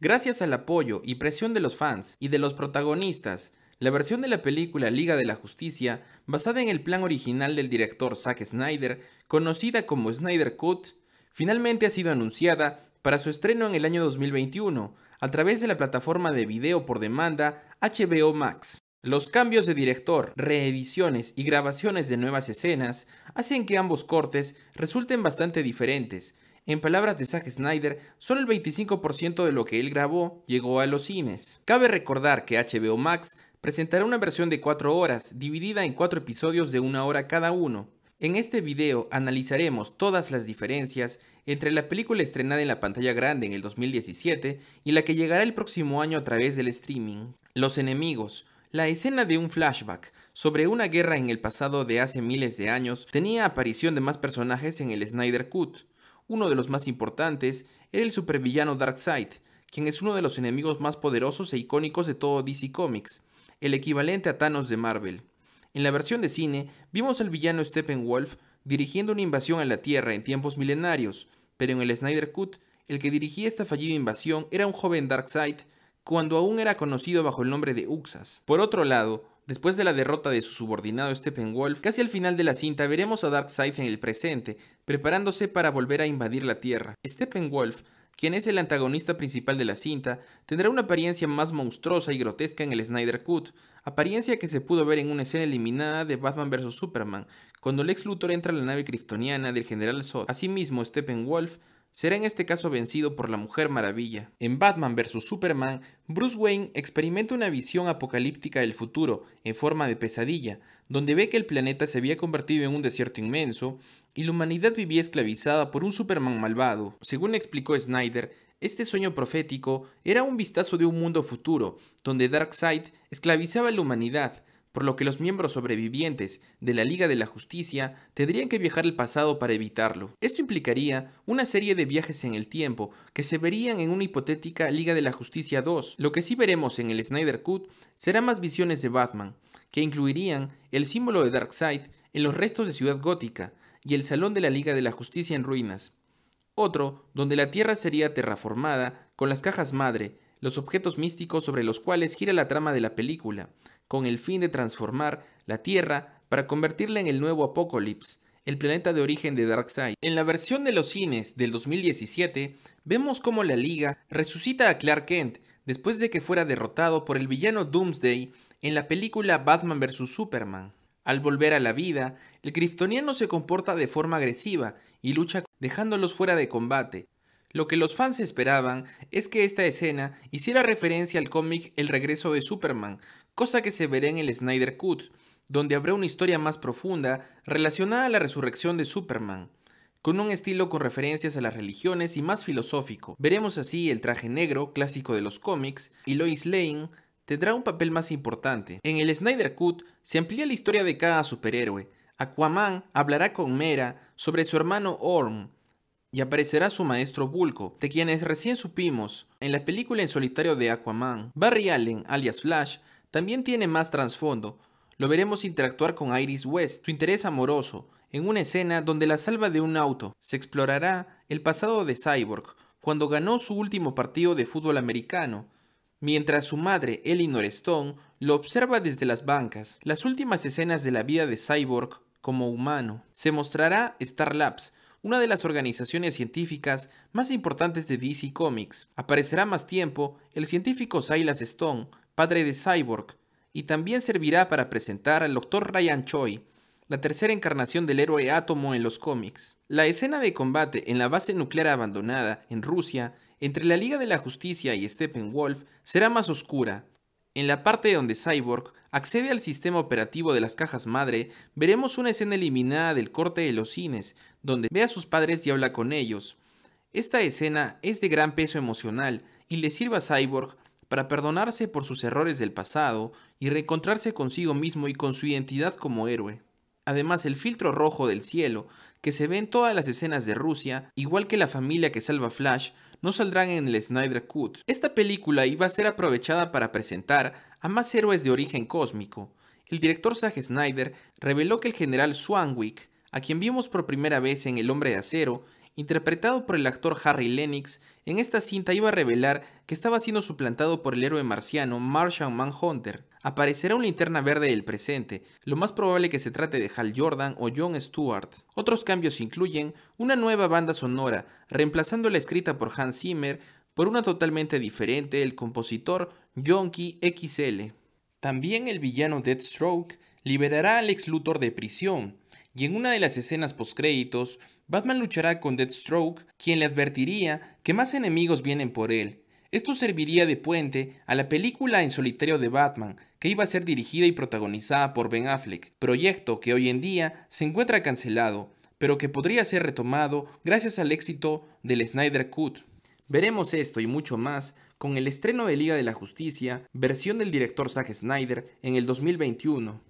Gracias al apoyo y presión de los fans y de los protagonistas, la versión de la película Liga de la Justicia, basada en el plan original del director Zack Snyder, conocida como Snyder Cut, finalmente ha sido anunciada para su estreno en el año 2021 a través de la plataforma de video por demanda HBO Max. Los cambios de director, reediciones y grabaciones de nuevas escenas hacen que ambos cortes resulten bastante diferentes, en palabras de Zack Snyder, solo el 25% de lo que él grabó llegó a los cines. Cabe recordar que HBO Max presentará una versión de 4 horas, dividida en 4 episodios de una hora cada uno. En este video analizaremos todas las diferencias entre la película estrenada en la pantalla grande en el 2017 y la que llegará el próximo año a través del streaming. Los enemigos, la escena de un flashback sobre una guerra en el pasado de hace miles de años tenía aparición de más personajes en el Snyder Cut. Uno de los más importantes era el supervillano Darkseid, quien es uno de los enemigos más poderosos e icónicos de todo DC Comics, el equivalente a Thanos de Marvel. En la versión de cine, vimos al villano Steppenwolf dirigiendo una invasión a la Tierra en tiempos milenarios, pero en el Snyder Cut, el que dirigía esta fallida invasión era un joven Darkseid cuando aún era conocido bajo el nombre de Uxas. Por otro lado, Después de la derrota de su subordinado Steppenwolf, casi al final de la cinta veremos a Darkseid en el presente, preparándose para volver a invadir la Tierra. Steppenwolf, quien es el antagonista principal de la cinta, tendrá una apariencia más monstruosa y grotesca en el Snyder Cut, apariencia que se pudo ver en una escena eliminada de Batman vs Superman, cuando Lex Luthor entra a la nave kryptoniana del General Zod. Asimismo, Steppenwolf será en este caso vencido por la Mujer Maravilla. En Batman vs. Superman, Bruce Wayne experimenta una visión apocalíptica del futuro, en forma de pesadilla, donde ve que el planeta se había convertido en un desierto inmenso y la humanidad vivía esclavizada por un Superman malvado. Según explicó Snyder, este sueño profético era un vistazo de un mundo futuro, donde Darkseid esclavizaba a la humanidad, por lo que los miembros sobrevivientes de la Liga de la Justicia tendrían que viajar al pasado para evitarlo. Esto implicaría una serie de viajes en el tiempo que se verían en una hipotética Liga de la Justicia 2. Lo que sí veremos en el Snyder Cut será más visiones de Batman, que incluirían el símbolo de Darkseid en los restos de Ciudad Gótica y el Salón de la Liga de la Justicia en ruinas. Otro, donde la Tierra sería terraformada con las cajas madre, los objetos místicos sobre los cuales gira la trama de la película, con el fin de transformar la Tierra para convertirla en el nuevo Apocalipsis, el planeta de origen de Darkseid. En la versión de los cines del 2017, vemos cómo la Liga resucita a Clark Kent después de que fuera derrotado por el villano Doomsday en la película Batman vs. Superman. Al volver a la vida, el kryptoniano se comporta de forma agresiva y lucha dejándolos fuera de combate. Lo que los fans esperaban es que esta escena hiciera referencia al cómic El regreso de Superman, cosa que se verá en el Snyder Cut, donde habrá una historia más profunda relacionada a la resurrección de Superman, con un estilo con referencias a las religiones y más filosófico. Veremos así el traje negro, clásico de los cómics, y Lois Lane tendrá un papel más importante. En el Snyder Cut se amplía la historia de cada superhéroe. Aquaman hablará con Mera sobre su hermano Orm, y aparecerá su maestro Vulco, de quienes recién supimos en la película en solitario de Aquaman. Barry Allen, alias Flash, también tiene más trasfondo. Lo veremos interactuar con Iris West, su interés amoroso, en una escena donde la salva de un auto. Se explorará el pasado de Cyborg, cuando ganó su último partido de fútbol americano, mientras su madre, Eleanor Stone, lo observa desde las bancas. Las últimas escenas de la vida de Cyborg como humano. Se mostrará Star Labs, una de las organizaciones científicas más importantes de DC Comics. Aparecerá más tiempo el científico Silas Stone, padre de Cyborg, y también servirá para presentar al Dr. Ryan Choi, la tercera encarnación del héroe Átomo en los cómics. La escena de combate en la base nuclear abandonada en Rusia entre la Liga de la Justicia y Steppenwolf será más oscura. En la parte donde Cyborg accede al sistema operativo de las cajas madre, veremos una escena eliminada del corte de los cines, donde ve a sus padres y habla con ellos. Esta escena es de gran peso emocional y le sirve a Cyborg para perdonarse por sus errores del pasado y reencontrarse consigo mismo y con su identidad como héroe. Además, el filtro rojo del cielo, que se ve en todas las escenas de Rusia, igual que la familia que salva Flash, no saldrán en el Snyder Cut. Esta película iba a ser aprovechada para presentar a más héroes de origen cósmico. El director Zack Snyder reveló que el general Swanwick, a quien vimos por primera vez en El Hombre de Acero, interpretado por el actor Harry Lennox, en esta cinta iba a revelar que estaba siendo suplantado por el héroe marciano Martian Manhunter. Aparecerá una linterna verde del presente, lo más probable que se trate de Hal Jordan o John Stewart. Otros cambios incluyen una nueva banda sonora, reemplazando la escrita por Hans Zimmer por una totalmente diferente el compositor Yonkey XL. También el villano Deathstroke liberará al ex Luthor de prisión, y en una de las escenas postcréditos, Batman luchará con Deathstroke, quien le advertiría que más enemigos vienen por él. Esto serviría de puente a la película en solitario de Batman, que iba a ser dirigida y protagonizada por Ben Affleck, proyecto que hoy en día se encuentra cancelado, pero que podría ser retomado gracias al éxito del Snyder Cut. Veremos esto y mucho más con el estreno de Liga de la Justicia, versión del director Zack Snyder, en el 2021.